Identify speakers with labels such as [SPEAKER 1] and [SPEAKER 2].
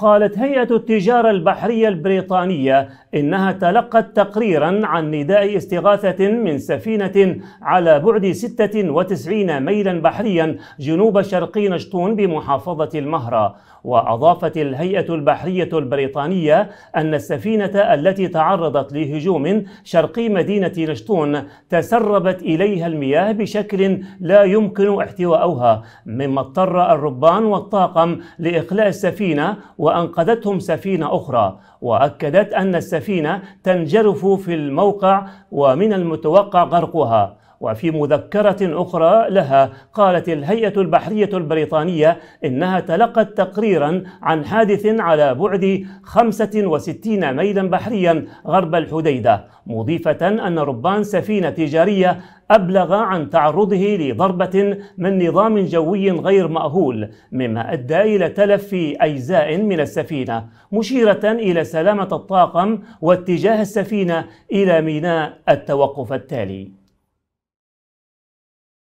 [SPEAKER 1] قالت هيئة التجارة البحرية البريطانية إنها تلقت تقريرا عن نداء استغاثة من سفينة على بعد 96 ميلا بحريا جنوب شرقي نشطون بمحافظة المهرة وأضافت الهيئة البحرية البريطانية أن السفينة التي تعرضت لهجوم شرقي مدينة نشطون تسربت إليها المياه بشكل لا يمكن احتواؤها مما اضطر الربان والطاقم لإخلاء السفينة و وأنقذتهم سفينة أخرى وأكدت أن السفينة تنجرف في الموقع ومن المتوقع غرقها وفي مذكرة أخرى لها قالت الهيئة البحرية البريطانية إنها تلقت تقريرا عن حادث على بعد 65 ميلا بحريا غرب الحديدة مضيفة أن ربان سفينة تجارية أبلغ عن تعرضه لضربة من نظام جوي غير مأهول مما أدى إلى تلف أجزاء من السفينة مشيرة إلى سلامة الطاقم واتجاه السفينة إلى ميناء التوقف التالي